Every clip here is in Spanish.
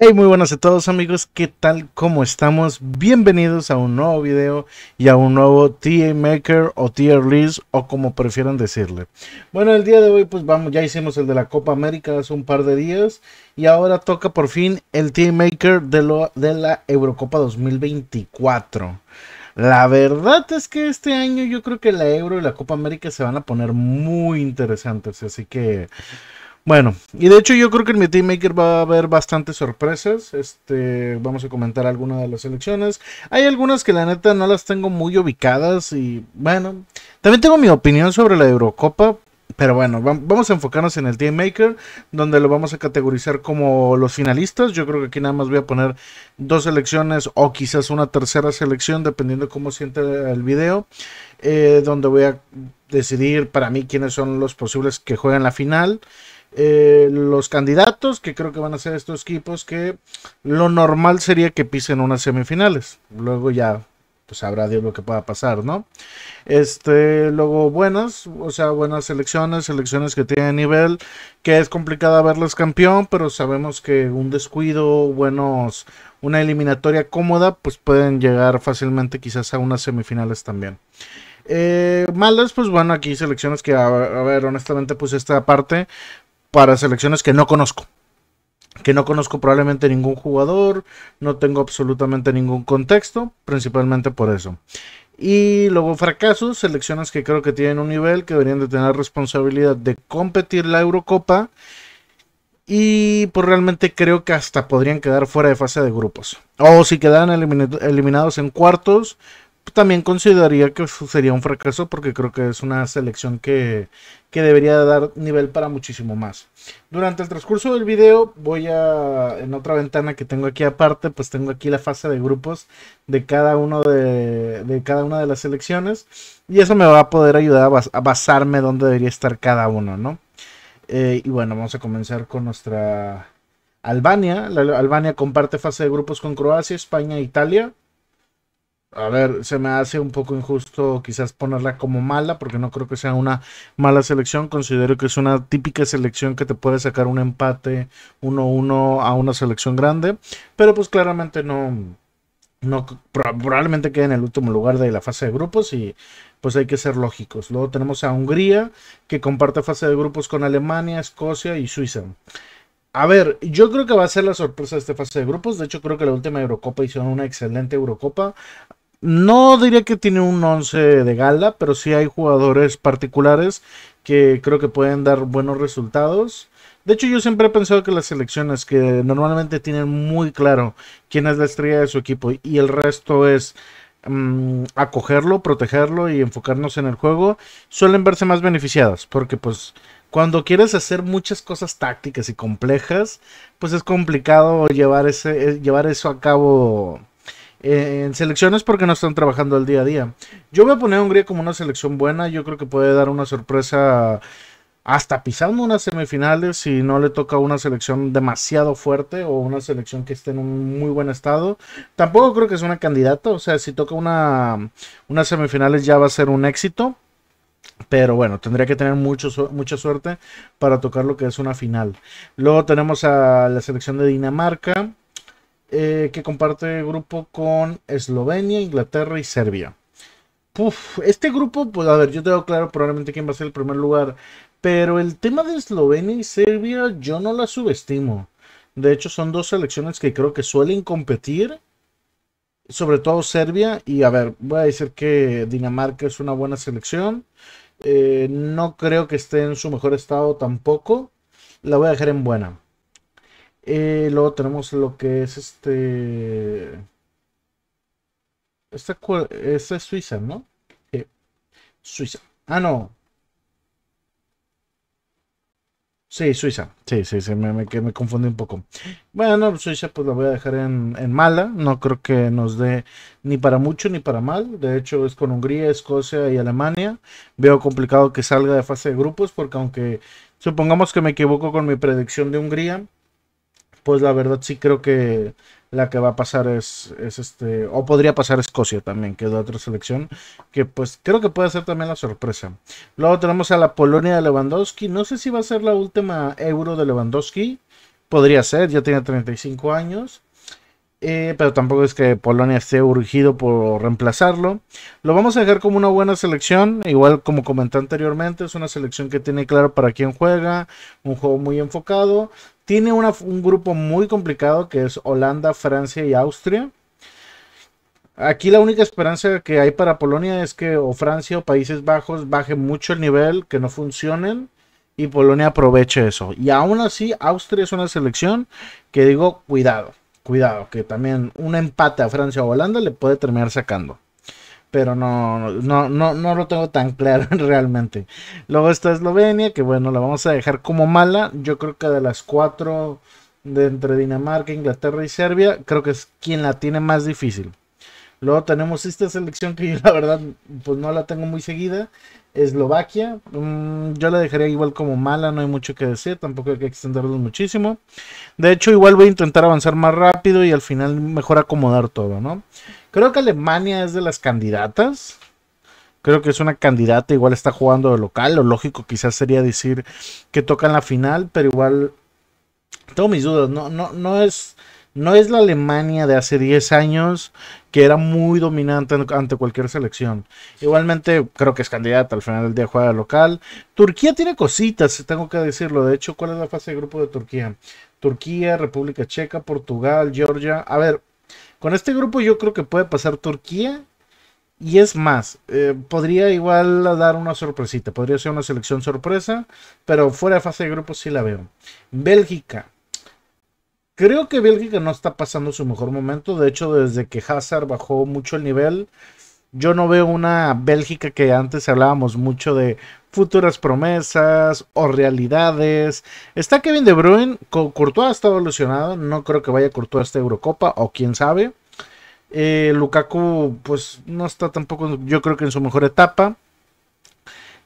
Hey, muy buenas a todos amigos, ¿qué tal? ¿Cómo estamos? Bienvenidos a un nuevo video y a un nuevo team Maker o Tier List o como prefieran decirle. Bueno, el día de hoy pues vamos, ya hicimos el de la Copa América hace un par de días y ahora toca por fin el team Maker de, lo, de la Eurocopa 2024. La verdad es que este año yo creo que la Euro y la Copa América se van a poner muy interesantes, así que... Bueno, y de hecho yo creo que en mi Team Maker va a haber bastantes sorpresas. Este, vamos a comentar algunas de las elecciones. Hay algunas que la neta no las tengo muy ubicadas y bueno, también tengo mi opinión sobre la Eurocopa, pero bueno, vamos a enfocarnos en el Team Maker, donde lo vamos a categorizar como los finalistas. Yo creo que aquí nada más voy a poner dos selecciones o quizás una tercera selección, dependiendo cómo siente el video, eh, donde voy a decidir para mí quiénes son los posibles que juegan la final. Eh, los candidatos, que creo que van a ser estos equipos, que lo normal sería que pisen unas semifinales. Luego ya, pues habrá Dios lo que pueda pasar, ¿no? Este, luego buenas, o sea, buenas selecciones, selecciones que tienen nivel, que es complicado verlas campeón, pero sabemos que un descuido, buenos, una eliminatoria cómoda, pues pueden llegar fácilmente quizás a unas semifinales también. Eh, malas, pues bueno, aquí selecciones que, a, ver, honestamente, pues esta parte, para selecciones que no conozco. Que no conozco probablemente ningún jugador, no tengo absolutamente ningún contexto, principalmente por eso. Y luego fracasos, selecciones que creo que tienen un nivel, que deberían de tener responsabilidad de competir la Eurocopa. Y pues realmente creo que hasta podrían quedar fuera de fase de grupos. O si quedaran eliminados en cuartos, también consideraría que sería un fracaso porque creo que es una selección que, que debería dar nivel para muchísimo más. Durante el transcurso del video voy a, en otra ventana que tengo aquí aparte, pues tengo aquí la fase de grupos de cada, uno de, de cada una de las selecciones y eso me va a poder ayudar a, basarme donde debería estar cada uno, ¿no? Eh, y bueno, vamos a comenzar con nuestra Albania. La, Albania comparte fase de grupos con Croacia, España e Italia a ver, se me hace un poco injusto quizás ponerla como mala, porque no creo que sea una mala selección. Considero que es una típica selección que te puede sacar un empate 1-1 a una selección grande, pero pues claramente no. No, probablemente quede en el último lugar de la fase de grupos y pues hay que ser lógicos. Luego tenemos a Hungría que comparte fase de grupos con Alemania, Escocia y Suiza. A ver, yo creo que va a ser la sorpresa de esta fase de grupos. De hecho, creo que la última Eurocopa hizo una excelente Eurocopa no diría que tiene un 11 de gala, pero sí hay jugadores particulares que creo que pueden dar buenos resultados. De hecho, yo siempre he pensado que las selecciones que normalmente tienen muy claro quién es la estrella de su equipo y el resto es mm, acogerlo, protegerlo y enfocarnos en el juego, suelen verse más beneficiadas, porque pues cuando quieres hacer muchas cosas tácticas y complejas, pues es complicado llevar, ese, eh, llevar eso a cabo eh, en selecciones porque no están trabajando el día a día. Yo voy a poner a Hungría como una selección buena, yo creo que puede dar una sorpresa hasta pisando unas semifinales si no le toca una selección demasiado fuerte o una selección que esté en un muy buen estado. Tampoco creo que es una candidata, o sea, si toca una, unas semifinales ya va a ser un éxito. Pero bueno, tendría que tener mucha suerte para tocar lo que es una final. Luego tenemos a la selección de Dinamarca, eh, que comparte grupo con Eslovenia, Inglaterra y Serbia. este grupo, pues a ver, yo tengo claro probablemente quién va a ser el primer lugar. Pero el tema de Eslovenia y Serbia yo no la subestimo. De hecho, son dos selecciones que creo que suelen competir. Sobre todo Serbia. Y a ver, voy a decir que Dinamarca es una buena selección. Eh, no creo que esté en su mejor estado tampoco. La voy a dejar en buena. Eh, luego tenemos lo que es este. Esta, es Suiza, ¿no? Eh, Suiza. Ah, no. Sí, Suiza. Sí, sí, sí, me, me, confundí un poco. Bueno, Suiza pues la voy a dejar en, en, mala. No creo que nos dé ni para mucho ni para mal. De hecho, es con Hungría, Escocia y Alemania. Veo complicado que salga de fase de grupos porque aunque supongamos que me equivoco con mi predicción de Hungría, pues la verdad sí creo que la que va a pasar es, este, o podría pasar Escocia también, que es otra selección, que pues creo que puede ser también la sorpresa. Luego tenemos a la Polonia de Lewandowski, no sé si va a ser la última euro de Lewandowski, podría ser, ya tiene 35 años. Eh, pero tampoco es que Polonia esté urgido por reemplazarlo. Lo vamos a dejar como una buena selección, igual como comenté anteriormente, es una selección que tiene claro para quién juega, un juego muy enfocado, tiene un grupo muy complicado que es Holanda, Francia y Austria. Aquí la única esperanza que hay para Polonia es que o Francia o Países Bajos baje mucho el nivel, que no funcionen y Polonia aproveche eso. Y aún así, Austria es una selección que digo, cuidado, cuidado, que también un empate a Francia o Holanda le puede terminar sacando pero no, no, no, lo tengo tan claro realmente. Luego está Eslovenia, que bueno, la vamos a dejar como mala. Yo creo que de las cuatro de entre Dinamarca, Inglaterra y Serbia, creo que es quien la tiene más difícil. Luego tenemos esta selección que yo la verdad pues no la tengo muy seguida. Eslovaquia, mm, yo la dejaría igual como mala, no hay mucho que decir, tampoco hay que extenderlos muchísimo. De hecho, igual voy a intentar avanzar más rápido y al final mejor acomodar todo, ¿no? Creo que Alemania es de las candidatas. Creo que es una candidata, igual está jugando de local. Lo lógico quizás sería decir que toca en la final, pero igual tengo mis dudas. No, no, no es no es la Alemania de hace 10 años que era muy dominante ante cualquier selección. Igualmente, creo que es candidata al final del día juega local. Turquía tiene cositas, tengo que decirlo. De hecho, ¿cuál es la fase de grupo de Turquía? Turquía, República Checa, Portugal, Georgia. A ver, con este grupo yo creo que puede pasar Turquía. Y es más, eh, podría igual dar una sorpresita, podría ser una selección sorpresa, pero fuera de fase de grupo sí la veo. Bélgica. Creo que Bélgica no está pasando su mejor momento, de hecho desde que Hazard bajó mucho el nivel, yo no veo una Bélgica que antes hablábamos mucho de futuras promesas o realidades. Está Kevin De Bruyne, Courtois está evolucionado, no creo que vaya Courtois a esta Eurocopa o quién sabe. Eh, Lukaku pues no está tampoco yo creo que en su mejor etapa.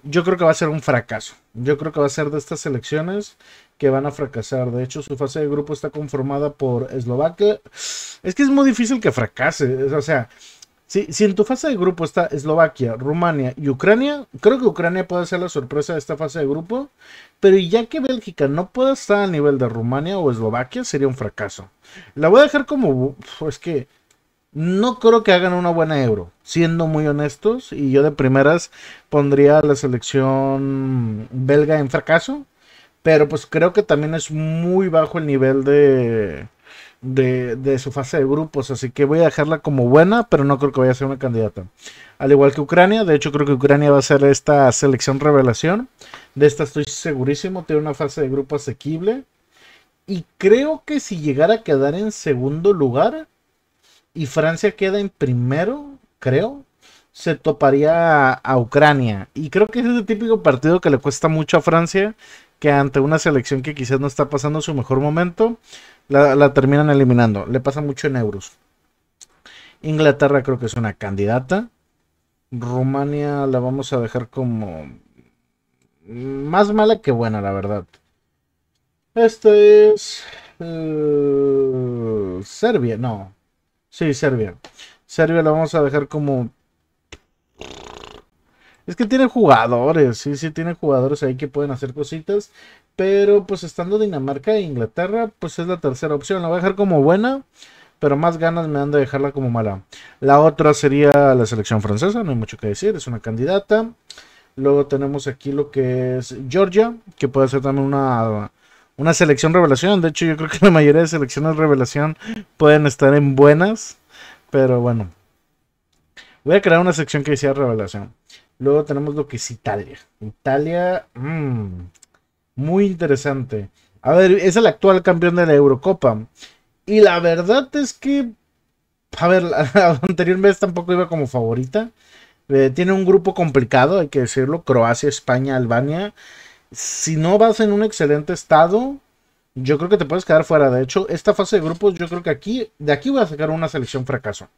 Yo creo que va a ser un fracaso. Yo creo que va a ser de estas elecciones que van a fracasar. De hecho, su fase de grupo está conformada por Eslovaquia. Es que es muy difícil que fracase. O sea, si, en tu fase de grupo está Eslovaquia, Rumania y Ucrania, creo que Ucrania puede ser la sorpresa de esta fase de grupo, pero ya que Bélgica no pueda estar a nivel de Rumania o Eslovaquia, sería un fracaso. La voy a dejar como... pues que no creo que hagan una buena euro, siendo muy honestos, y yo de primeras pondría a la selección belga en fracaso, pero pues creo que también es muy bajo el nivel de de, su fase de grupos, así que voy a dejarla como buena, pero no creo que vaya a ser una candidata. Al igual que Ucrania, de hecho creo que Ucrania va a ser esta selección revelación, de esta estoy segurísimo, tiene una fase de grupo asequible. Y creo que si llegara a quedar en segundo lugar y Francia queda en primero, creo, se toparía a, a, Ucrania. Y creo que es el típico partido que le cuesta mucho a Francia, que ante una selección que quizás no está pasando su mejor momento, la, terminan eliminando. Le pasa mucho en euros. Inglaterra creo que es una candidata. Rumania la vamos a dejar como más mala que buena, la verdad. Este es eh, Serbia, no. Sí, Serbia. Serbia la vamos a dejar como es que tiene jugadores, sí, sí, tiene jugadores ahí que pueden hacer cositas. Pero pues estando Dinamarca e Inglaterra, pues es la tercera opción. La voy a dejar como buena, pero más ganas me dan de dejarla como mala. La otra sería la selección francesa, no hay mucho que decir, es una candidata. Luego tenemos aquí lo que es Georgia, que puede ser también una, una selección revelación. De hecho, yo creo que la mayoría de selecciones revelación pueden estar en buenas. Pero bueno. Voy a crear una sección que decía revelación. Luego tenemos lo que es Italia. Italia, mm, muy interesante. A ver, es el actual campeón de la Eurocopa. Y la verdad es que, a ver, la anterior vez tampoco iba como favorita. Eh, tiene un grupo complicado, hay que decirlo. Croacia, España, Albania. Si no vas en un excelente estado, yo creo que te puedes quedar fuera. De hecho, esta fase de grupos, yo creo que aquí, de aquí voy a sacar una selección fracaso.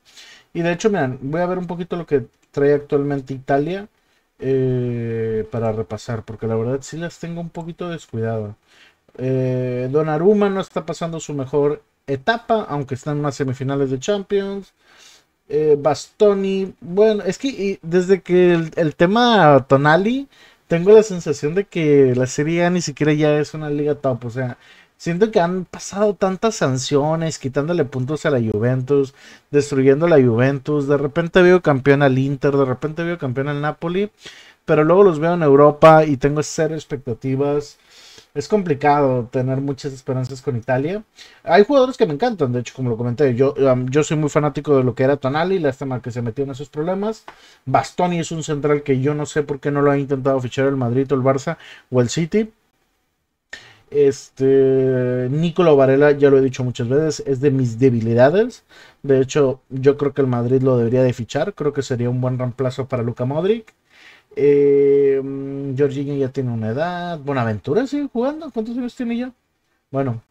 Y de hecho, miren, voy a ver un poquito lo que trae actualmente Italia eh, para repasar, porque la verdad sí las tengo un poquito descuidado. Eh, Aruma no está pasando su mejor etapa, aunque están en unas semifinales de Champions. Eh, Bastoni, bueno, es que desde que el, el, tema Tonali, tengo la sensación de que la Serie A ni siquiera ya es una liga top. O sea, Siento que han pasado tantas sanciones, quitándole puntos a la Juventus, destruyendo la Juventus. De repente veo campeón al Inter, de repente veo campeón al Napoli, pero luego los veo en Europa y tengo cero expectativas. Es complicado tener muchas esperanzas con Italia. Hay jugadores que me encantan, de hecho, como lo comenté, yo, yo soy muy fanático de lo que era Tonali, lástima que se metió en esos problemas. Bastoni es un central que yo no sé por qué no lo ha intentado fichar el Madrid o el Barça o el City este, Nicolo Varela, ya lo he dicho muchas veces, es de mis debilidades. De hecho, yo creo que el Madrid lo debería de fichar. Creo que sería un buen reemplazo para Luca Modric. Eh, mm, Jorginho ya tiene una edad. Buenaventura sigue jugando. ¿Cuántos años tiene ya? Bueno,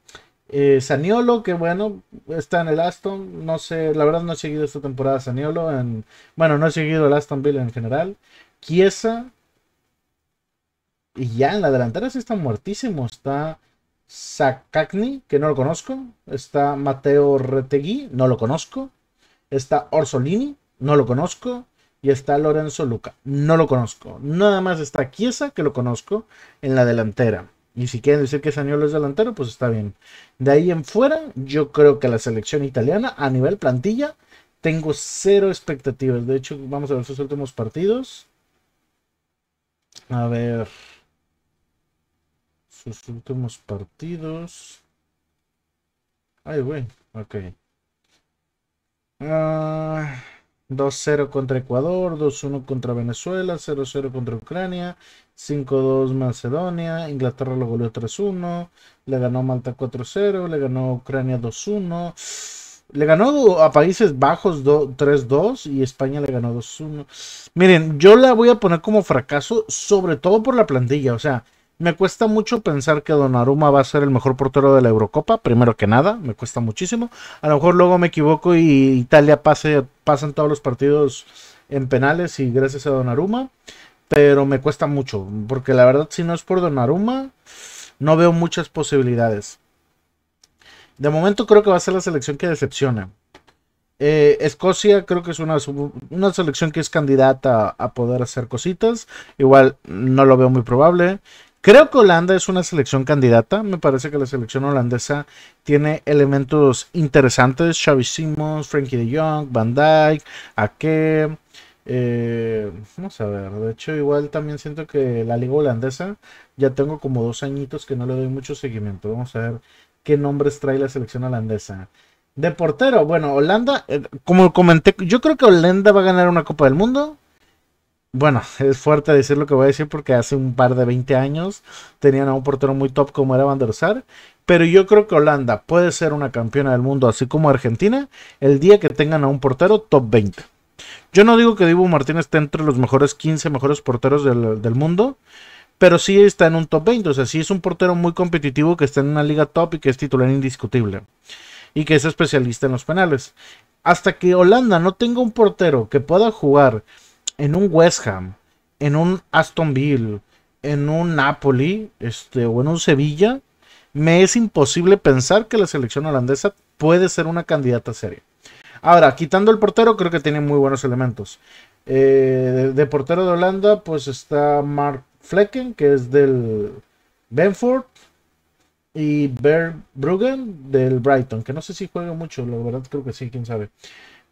eh, Saniolo, que bueno, está en el Aston. No sé, la verdad no he seguido esta temporada Saniolo. bueno, no he seguido el Aston Villa en general. Chiesa, y ya en la delantera sí está muertísimo. Está Sakakni, que no lo conozco. Está Mateo Retegui, no lo conozco. Está Orsolini, no lo conozco. Y está Lorenzo Luca, no lo conozco. Nada más está Chiesa, que lo conozco, en la delantera. Y si quieren decir que Saniolo es delantero, pues está bien. De ahí en fuera, yo creo que la selección italiana, a nivel plantilla, tengo cero expectativas. De hecho, vamos a ver sus últimos partidos. A ver sus últimos partidos. Ay, güey, ok. 2-0 ah, contra Ecuador, 2-1 contra Venezuela, 0-0 contra Ucrania, 5-2 Macedonia, Inglaterra lo goleó 3-1, le ganó Malta 4-0, le ganó Ucrania 2-1, le ganó a Países Bajos 3-2 y España le ganó 2-1. Miren, yo la voy a poner como fracaso, sobre todo por la plantilla, o sea, me cuesta mucho pensar que Donnarumma va a ser el mejor portero de la Eurocopa, primero que nada, me cuesta muchísimo. A lo mejor luego me equivoco y Italia pase, pasan todos los partidos en penales y gracias a Donnarumma, pero me cuesta mucho, porque la verdad si no es por Donnarumma, no veo muchas posibilidades. De momento creo que va a ser la selección que decepciona. Eh, Escocia creo que es una, selección que es candidata a poder hacer cositas. Igual no lo veo muy probable. Creo que Holanda es una selección candidata. Me parece que la selección holandesa tiene elementos interesantes. Xavi Simons, Frankie de Jong, Van Dyke, Ake. Eh, vamos a ver, de hecho igual también siento que la liga holandesa ya tengo como dos añitos que no le doy mucho seguimiento. Vamos a ver qué nombres trae la selección holandesa. De portero, bueno, Holanda, eh, como comenté, yo creo que Holanda va a ganar una Copa del Mundo bueno, es fuerte decir lo que voy a decir porque hace un par de 20 años tenían a un portero muy top como era Van der pero yo creo que Holanda puede ser una campeona del mundo, así como Argentina, el día que tengan a un portero top 20. Yo no digo que Dibu Martínez esté entre los mejores 15 mejores porteros del, del mundo, pero sí está en un top 20, o sea, sí es un portero muy competitivo que está en una liga top y que es titular indiscutible y que es especialista en los penales. Hasta que Holanda no tenga un portero que pueda jugar en un West Ham, en un Aston Villa, en un Napoli este, o en un Sevilla, me es imposible pensar que la selección holandesa puede ser una candidata seria. Ahora, quitando el portero, creo que tiene muy buenos elementos. Eh, de, portero de Holanda, pues está Mark Flecken, que es del Benford, y Bernd Bruggen del Brighton, que no sé si juega mucho, la verdad creo que sí, quién sabe.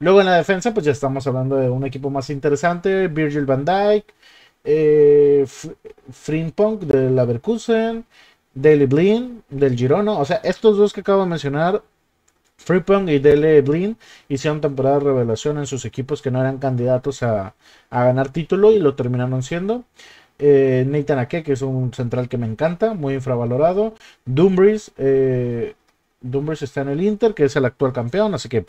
Luego en la defensa, pues ya estamos hablando de un equipo más interesante, Virgil van Dijk, eh, Frimpong del Leverkusen, Daley Blin del Girona, o sea, estos dos que acabo de mencionar, Frimpong y Dele Blin, hicieron temporada de revelación en sus equipos que no eran candidatos a, ganar título y lo terminaron siendo. Eh, Nathan Ake, que es un central que me encanta, muy infravalorado. Dumbris, eh, Dumbers está en el Inter, que es el actual campeón, así que,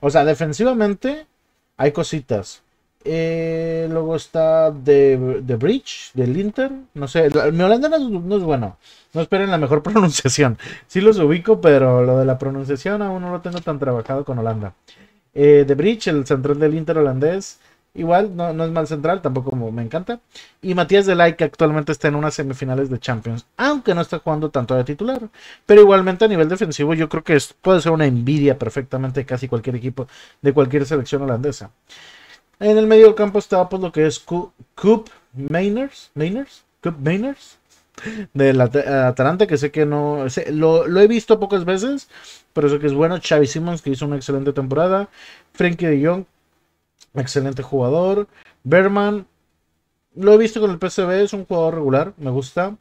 o sea, defensivamente hay cositas. Eh, luego está The, Bridge del Inter. No sé, mi holandés no, es bueno. No esperen la mejor pronunciación. Sí los ubico, pero lo de la pronunciación aún no lo tengo tan trabajado con Holanda. The eh, Bridge, el central del Inter holandés. Igual, no, es mal central, tampoco me encanta. Y Matías Delay, que actualmente está en unas semifinales de Champions, aunque no está jugando tanto de titular. Pero igualmente a nivel defensivo, yo creo que puede ser una envidia perfectamente de casi cualquier equipo de cualquier selección holandesa. En el medio del campo estaba pues lo que es Coop Mainers, Mainers, Coop Mainers De Atalanta, que sé que no, lo, he visto pocas veces, pero sé que es bueno. Xavi Simmons, que hizo una excelente temporada. Frankie de Jong, excelente jugador. Berman, lo he visto con el PCB, es un jugador regular, me gusta.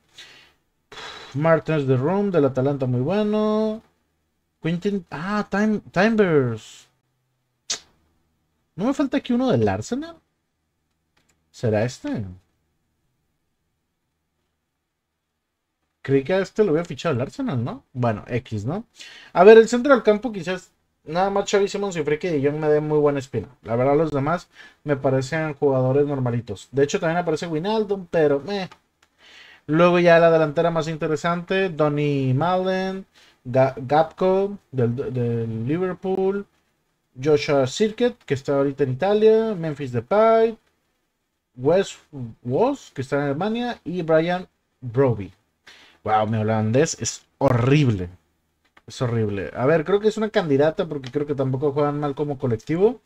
Martens de Room, del Atalanta, muy bueno. Quintin, ah, Time, ¿No me falta aquí uno del Arsenal? ¿Será este? Creí que a este lo había fichado el Arsenal, ¿no? Bueno, X, ¿no? A ver, el centro del campo quizás nada más Xavi Simons y Friki me dé muy buena espina. La verdad, los demás me parecen jugadores normalitos. De hecho, también aparece Winaldum, pero me Luego ya la delantera más interesante, Donny Malen, Gapco del, Liverpool, Joshua Circuit, que está ahorita en Italia, Memphis Depay, Wes Woss, que está en Alemania, y Brian Broby. Wow, mi holandés es horrible. Es horrible. A ver, creo que es una candidata porque creo que tampoco juegan mal como colectivo.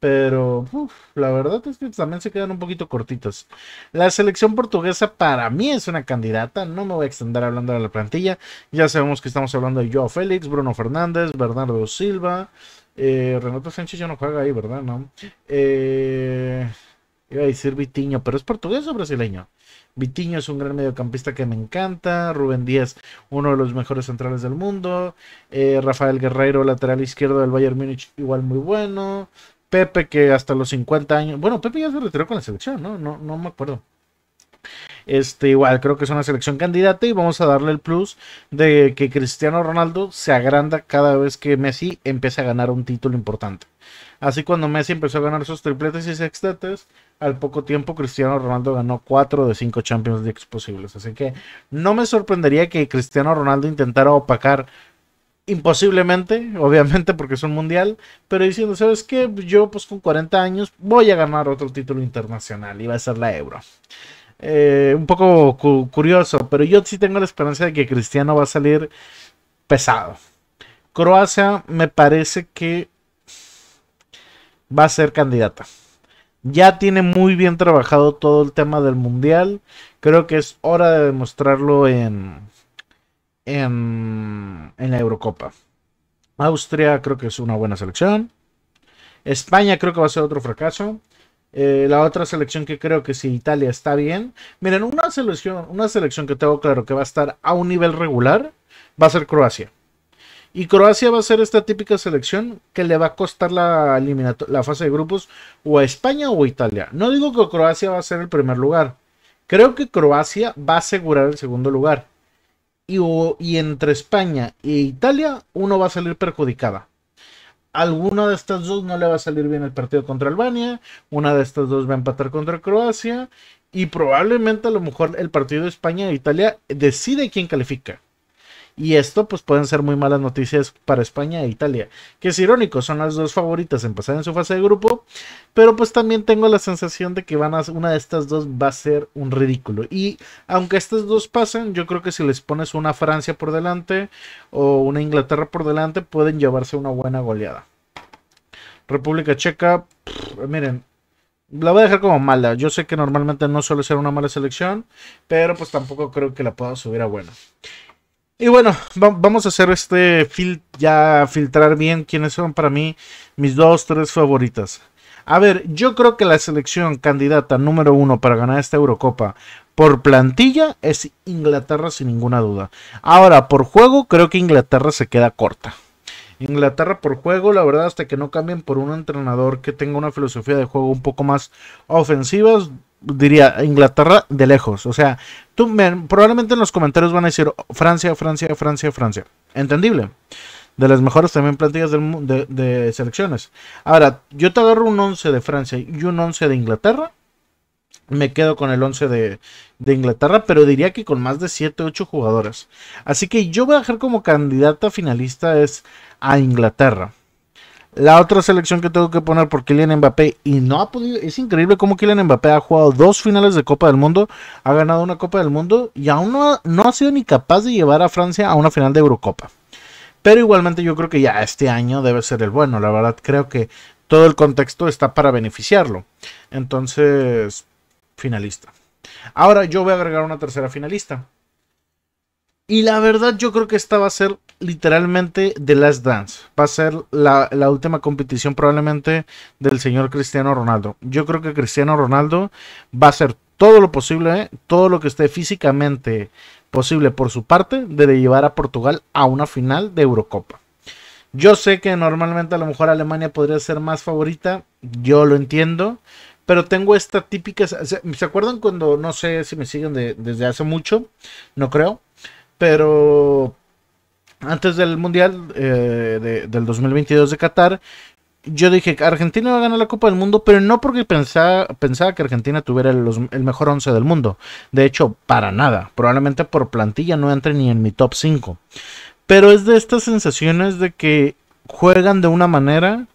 Pero la verdad es que también se quedan un poquito cortitas. La selección portuguesa para mí es una candidata. No me voy a extender hablando de la plantilla. Ya sabemos que estamos hablando de Joao Félix, Bruno Fernández, Bernardo Silva. Eh, Renato Sánchez ya no juega ahí, ¿verdad? No. Eh, Iba a decir Vitiño, pero es portugués o brasileño. Vitiño es un gran mediocampista que me encanta. Rubén Díaz, uno de los mejores centrales del mundo. Eh, Rafael Guerreiro, lateral izquierdo del Bayern Múnich, igual muy bueno. Pepe, que hasta los 50 años. Bueno, Pepe ya se retiró con la selección, ¿no? No, no me acuerdo. Este, igual creo que es una selección candidata y vamos a darle el plus de que Cristiano Ronaldo se agranda cada vez que Messi empieza a ganar un título importante. Así cuando Messi empezó a ganar sus tripletes y sextetes, al poco tiempo Cristiano Ronaldo ganó 4 de 5 Champions League posibles. Así que no me sorprendería que Cristiano Ronaldo intentara opacar imposiblemente, obviamente porque es un mundial, pero diciendo, ¿sabes qué? Yo pues con 40 años voy a ganar otro título internacional y va a ser la Euro. Eh, un poco curioso, pero yo sí tengo la esperanza de que Cristiano va a salir pesado. Croacia me parece que va a ser candidata. Ya tiene muy bien trabajado todo el tema del mundial. Creo que es hora de demostrarlo en, en, la Eurocopa. Austria creo que es una buena selección. España creo que va a ser otro fracaso. Eh, la otra selección que creo que si Italia está bien. Miren, una selección, una selección que tengo claro que va a estar a un nivel regular va a ser Croacia. Y Croacia va a ser esta típica selección que le va a costar la, la fase de grupos o a España o a Italia. No digo que Croacia va a ser el primer lugar. Creo que Croacia va a asegurar el segundo lugar. Y, entre España e Italia, uno va a salir perjudicada. Alguna de estas dos no le va a salir bien el partido contra Albania. Una de estas dos va a empatar contra Croacia. Y probablemente a lo mejor el partido de España e Italia decide quién califica. Y esto pues pueden ser muy malas noticias para España e Italia, que es irónico, son las dos favoritas en pasar en su fase de grupo, pero pues también tengo la sensación de que van a, una de estas dos va a ser un ridículo. Y aunque estas dos pasen, yo creo que si les pones una Francia por delante o una Inglaterra por delante, pueden llevarse una buena goleada. República Checa, miren, la voy a dejar como mala. Yo sé que normalmente no suele ser una mala selección, pero pues tampoco creo que la pueda subir a buena. Y bueno, vamos a hacer este fil ya filtrar bien quiénes son para mí mis dos, tres favoritas. A ver, yo creo que la selección candidata número uno para ganar esta Eurocopa por plantilla es Inglaterra sin ninguna duda. Ahora, por juego, creo que Inglaterra se queda corta. Inglaterra por juego, la verdad, hasta que no cambien por un entrenador que tenga una filosofía de juego un poco más ofensiva diría Inglaterra de lejos. O sea, tú probablemente en los comentarios van a decir Francia, Francia, Francia, Francia. Entendible. De las mejores también plantillas del, de, de, selecciones. Ahora, yo te agarro un 11 de Francia y un 11 de Inglaterra. Me quedo con el 11 de, Inglaterra, pero diría que con más de 7, 8 jugadores. Así que yo voy a dejar como candidata finalista es a Inglaterra. La otra selección que tengo que poner por Kylian Mbappé y no ha podido, es increíble cómo Kylian Mbappé ha jugado dos finales de Copa del Mundo, ha ganado una Copa del Mundo y aún no ha, no ha sido ni capaz de llevar a Francia a una final de Eurocopa. Pero igualmente yo creo que ya este año debe ser el bueno, la verdad creo que todo el contexto está para beneficiarlo. Entonces, finalista. Ahora yo voy a agregar una tercera finalista. Y la verdad yo creo que esta va a ser literalmente The Last Dance. Va a ser la, última competición probablemente del señor Cristiano Ronaldo. Yo creo que Cristiano Ronaldo va a hacer todo lo posible, ¿eh? todo lo que esté físicamente posible por su parte, de llevar a Portugal a una final de Eurocopa. Yo sé que normalmente a lo mejor Alemania podría ser más favorita, yo lo entiendo, pero tengo esta típica... ¿Se, acuerdan cuando, no sé si me siguen desde hace mucho? No creo pero antes del Mundial eh, del 2022 de Qatar, yo dije que Argentina va a ganar la Copa del Mundo, pero no porque pensaba, que Argentina tuviera el, mejor once del mundo. De hecho, para nada. Probablemente por plantilla no entre ni en mi top 5. Pero es de estas sensaciones de que juegan de una manera,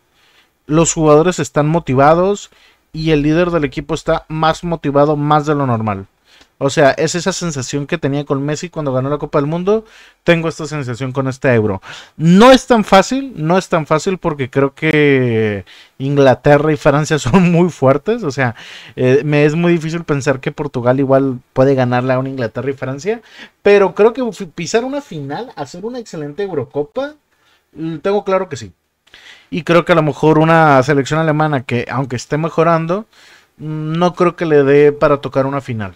los jugadores están motivados y el líder del equipo está más motivado, más de lo normal. O sea, es esa sensación que tenía con Messi cuando ganó la Copa del Mundo. Tengo esta sensación con este euro. No es tan fácil, no es tan fácil porque creo que Inglaterra y Francia son muy fuertes. O sea, eh, me es muy difícil pensar que Portugal igual puede ganarle a una Inglaterra y Francia. Pero creo que pisar una final, hacer una excelente Eurocopa, tengo claro que sí. Y creo que a lo mejor una selección alemana que, aunque esté mejorando, mm, no creo que le dé para tocar una final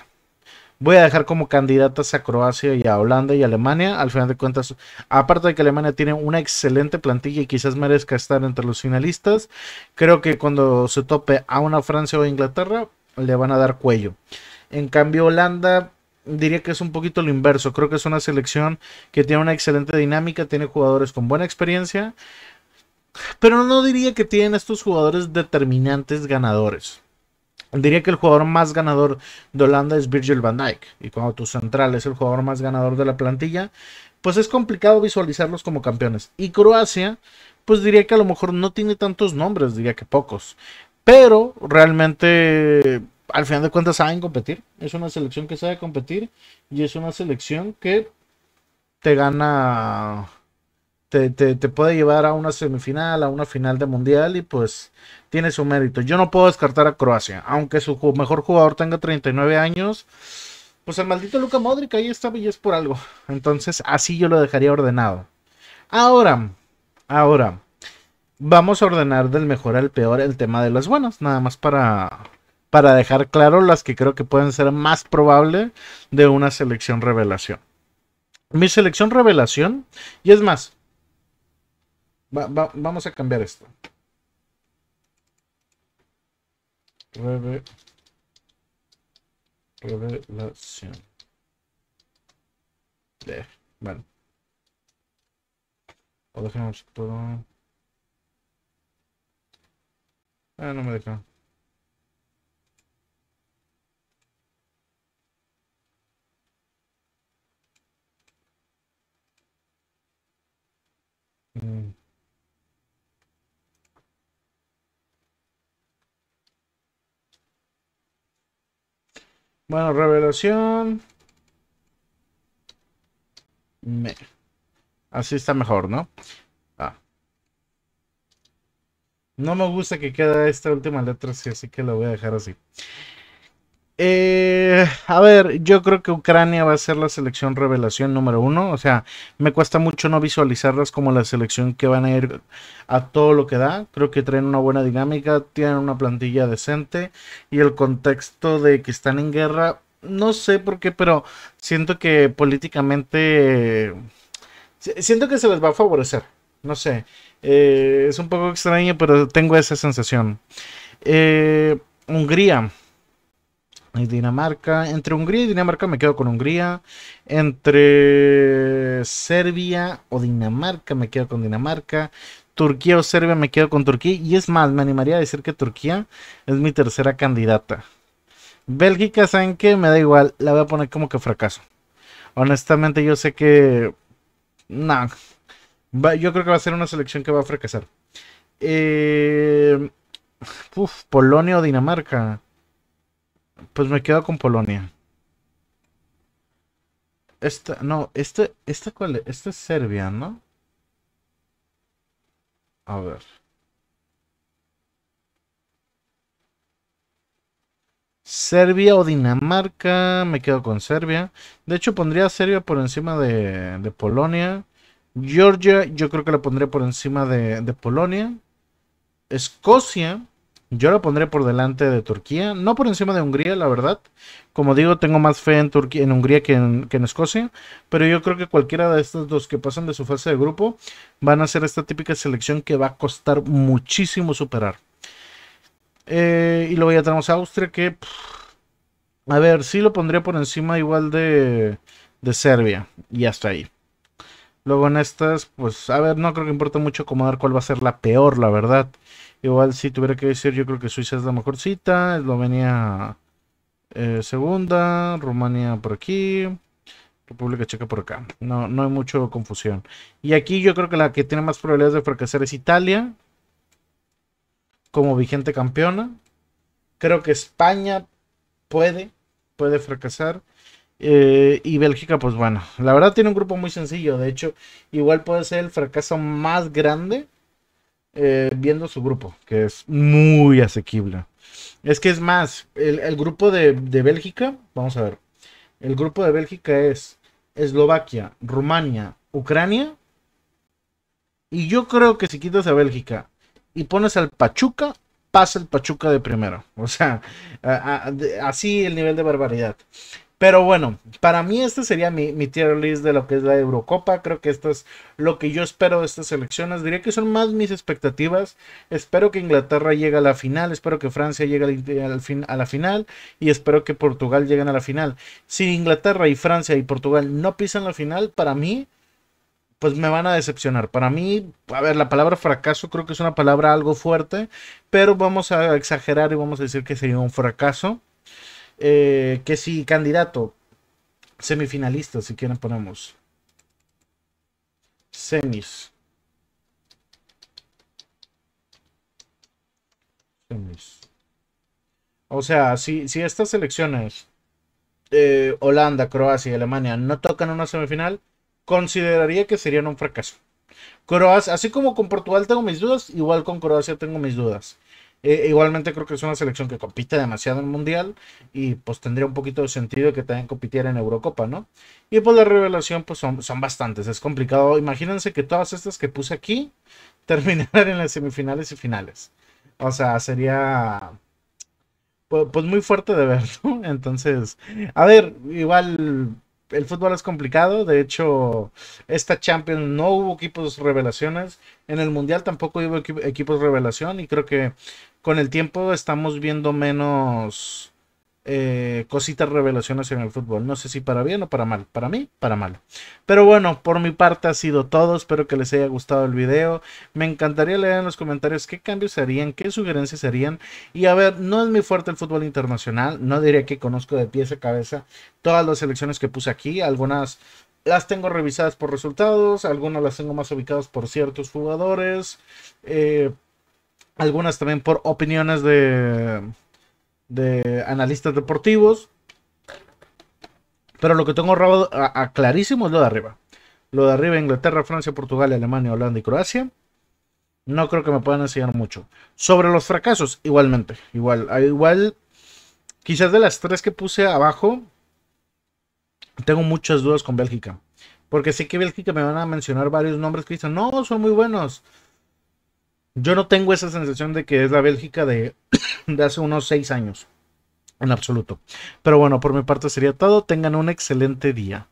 voy a dejar como candidatas a Croacia y a Holanda y Alemania. Al final de cuentas, aparte de que Alemania tiene una excelente plantilla y quizás merezca estar entre los finalistas, creo que cuando se tope a una Francia o Inglaterra, le van a dar cuello. En cambio, Holanda diría que es un poquito lo inverso. Creo que es una selección que tiene una excelente dinámica, tiene jugadores con buena experiencia. Pero no diría que tienen estos jugadores determinantes ganadores. Diría que el jugador más ganador de Holanda es Virgil van Dijk. Y cuando tu central es el jugador más ganador de la plantilla, pues es complicado visualizarlos como campeones. Y Croacia, pues diría que a lo mejor no tiene tantos nombres, diría que pocos. Pero realmente, al final de cuentas, saben competir. Es una selección que sabe competir y es una selección que te gana te, puede llevar a una semifinal, a una final de mundial y pues tiene su mérito. Yo no puedo descartar a Croacia, aunque su mejor jugador tenga 39 años, pues el maldito Luca Modric ahí está y es por algo. Entonces así yo lo dejaría ordenado. Ahora, ahora, vamos a ordenar del mejor al peor el tema de las buenas, nada más para, para dejar claro las que creo que pueden ser más probable de una selección revelación. Mi selección revelación, y es más, vamos a cambiar esto. Reve, revelación. bueno. O dejemos todo. Ah, no me deja. Mm. Bueno, revelación. Así está mejor, ¿no? Ah. No me gusta que quede esta última letra así, así que la voy a dejar así. Eh, a ver, yo creo que Ucrania va a ser la selección revelación número uno. O sea, me cuesta mucho no visualizarlas como la selección que van a ir a todo lo que da. Creo que traen una buena dinámica, tienen una plantilla decente y el contexto de que están en guerra, no sé por qué, pero siento que políticamente, siento que se les va a favorecer. No sé, eh, es un poco extraño, pero tengo esa sensación. Eh, Hungría y Dinamarca. Entre Hungría y Dinamarca me quedo con Hungría. Entre Serbia o Dinamarca me quedo con Dinamarca. Turquía o Serbia me quedo con Turquía. Y es más, me animaría a decir que Turquía es mi tercera candidata. Bélgica, ¿saben qué? Me da igual. La voy a poner como que fracaso. Honestamente, yo sé que... No. yo creo que va a ser una selección que va a fracasar. Eh, Polonia o Dinamarca. Pues me quedo con Polonia. Esta, no, este, esta cuál es? Este esta es Serbia, ¿no? A ver. Serbia o Dinamarca, me quedo con Serbia. De hecho, pondría Serbia por encima de, Polonia. Georgia, yo creo que la pondría por encima de, de Polonia. Escocia, yo lo pondré por delante de Turquía, no por encima de Hungría, la verdad. Como digo, tengo más fe en, Turquía, en Hungría que en, Escocia, pero yo creo que cualquiera de estos dos que pasan de su fase de grupo van a ser esta típica selección que va a costar muchísimo superar. Eh, y luego ya tenemos a Austria que, a ver, sí lo pondría por encima igual de, de Serbia y hasta ahí. Luego en estas, pues a ver, no creo que importe mucho acomodar cuál va a ser la peor, la verdad. Igual si tuviera que decir, yo creo que Suiza es la mejor cita, Eslovenia eh, segunda, Rumania por aquí, República Checa por acá. No, no hay mucho confusión. Y aquí yo creo que la que tiene más probabilidades de fracasar es Italia, como vigente campeona. Creo que España puede, puede fracasar. Eh, y Bélgica, pues bueno, la verdad tiene un grupo muy sencillo. De hecho, igual puede ser el fracaso más grande eh, viendo su grupo, que es muy asequible. Es que es más, el, grupo de, Bélgica, vamos a ver, el grupo de Bélgica es Eslovaquia, Rumania, Ucrania. Y yo creo que si quitas a Bélgica y pones al Pachuca, pasa el Pachuca de primero. O sea, así el nivel de barbaridad. Pero bueno, para mí esta sería mi, mi tier list de lo que es la Eurocopa. Creo que esto es lo que yo espero de estas elecciones. Diría que son más mis expectativas. Espero que Inglaterra llegue a la final. Espero que Francia llegue al fin, a la final. Y espero que Portugal llegue a la final. Si Inglaterra y Francia y Portugal no pisan la final, para mí pues me van a decepcionar. Para mí, a ver, la palabra fracaso creo que es una palabra algo fuerte, pero vamos a exagerar y vamos a decir que sería un fracaso. Eh, que si candidato, semifinalista, si quieren ponemos. Semis. O sea, si, estas elecciones, Holanda, Croacia y Alemania, no tocan una semifinal, consideraría que serían un fracaso. así como con Portugal tengo mis dudas, igual con Croacia tengo mis dudas. Eh, igualmente creo que es una selección que compite demasiado en el Mundial y pues tendría un poquito de sentido que también compitiera en Eurocopa, ¿no? Y pues la revelación pues son, son bastantes, es complicado. Imagínense que todas estas que puse aquí terminaran en las semifinales y finales. O sea, sería pues, pues muy fuerte de ver, Entonces, a ver, igual el fútbol es complicado. De hecho, esta Champions no hubo equipos revelaciones. En el Mundial tampoco hubo equipos revelación. Y creo que con el tiempo estamos viendo menos eh, cositas revelaciones en el fútbol. No sé si para bien o para mal. Para mí, para mal. Pero bueno, por mi parte ha sido todo. Espero que les haya gustado el video. Me encantaría leer en los comentarios qué cambios harían, qué sugerencias harían. Y a ver, no es muy fuerte el fútbol internacional. No diría que conozco de pies a cabeza todas las selecciones que puse aquí. Algunas las tengo revisadas por resultados, algunas las tengo más ubicadas por ciertos jugadores, eh, algunas también por opiniones de de analistas deportivos. Pero lo que tengo a, a clarísimo es lo de arriba. Lo de arriba, Inglaterra, Francia, Portugal, Alemania, Holanda y Croacia. No creo que me puedan enseñar mucho. Sobre los fracasos, igualmente. Igual, ah, igual. Quizás de las tres que puse abajo, tengo muchas dudas con Bélgica. Porque sé que Bélgica me van a mencionar varios nombres que dicen, no, son muy buenos. Yo no tengo esa sensación de que es la Bélgica de, de hace unos seis años. En absoluto. Pero bueno, por mi parte sería todo. Tengan un excelente día.